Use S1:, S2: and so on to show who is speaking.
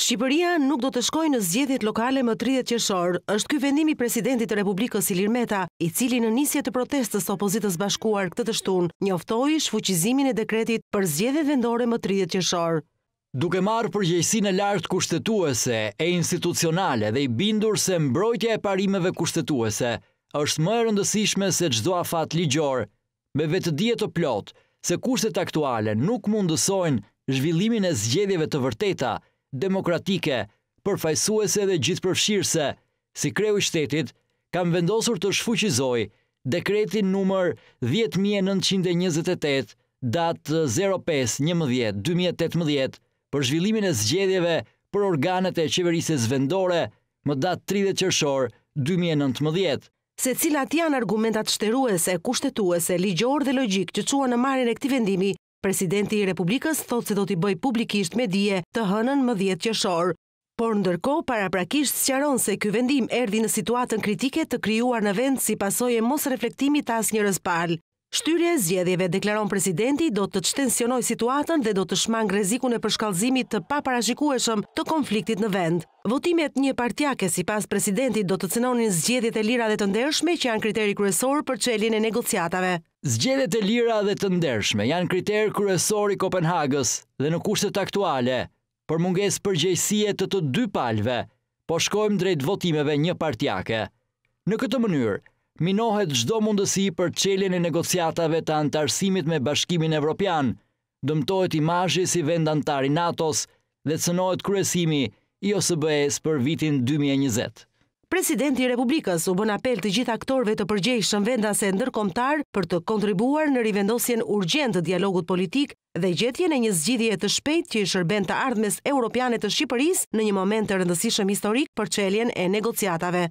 S1: Shqipëria nuk do të shkoj në zgjedhjet lokale më 30 qëshorë, është ky vendimi presidentit të Republikës i Lirmeta, i cili në nisje të protestës të opozitës
S2: bashkuar këtë të shtun, njoftoj shfuqizimin e dekretit për zgjedhjet vendore më 30 qëshorë. Duke marë për gjejsin e lartë kushtetuese, e institucionale dhe i bindur se mbrojtja e parimeve kushtetuese, është më rëndësishme se gjdo afat ligjor, me vetë djetë të plotë, se kushtet aktuale nuk mundësojnë zhvillimin e zgjedhjeve të vërteta, demokratike, përfajsuese dhe gjithë përfshirëse, si kreu i shtetit, kam vendosur të shfuqizoj dekretin numër 10.928 datë 05.11.2018 për zhvillimin e zgjedjeve për organet e qeverises vendore më datë 30 qershor 2019.
S1: Se cilat janë argumentat shteruese, kushtetuese, ligjor dhe logjik që cua në marin e këti vendimi Presidenti i Republikës thot se do t'i bëj publikisht me dje të hënën më dhjetë qëshorë. Por ndërko, paraprakisht qaron se kjë vendim erdi në situatën kritike të kryuar në vend si pasoje mos reflektimit as një rëzpalë. Shtyrje e zgjedhjeve, deklaron presidenti, do të qtensionoj situatën dhe do të shmang rrezikun e përshkallëzimit të paparashikueshëm të konfliktit në vend. Votimet një si sipas presidentit do të cënonin zgjedhjet e lira dhe të ndershme që janë kriteri kryesor për çelin e negociatave.
S2: Zgjedhjet e lira dhe të ndershme janë kriter kryesor i Kopenhagës dhe në kushtet aktuale, për mungesë përgjegjësie të të dy palve po shkojmë drejt votimeve një partjake. Në këtë mënyrë, minohet gjdo mundësi për qeljen e negociatave të antarësimit me bashkimin evropian, dëmtojt imajë si vend antari NATO-s dhe cënojt kryesimi i OSBS për vitin 2020.
S1: Presidenti Republikës u bën apel të gjitha aktorëve të përgjegjshëm e ndërkombëtar për të kontribuar në rivendosjen urgjente të dialogut politik dhe gjetjen e një zgjidhje të shpejtë që i shërben të ardhmes europiane të Shqipërisë në një moment të rëndësishëm historik për qeljen e negociatave.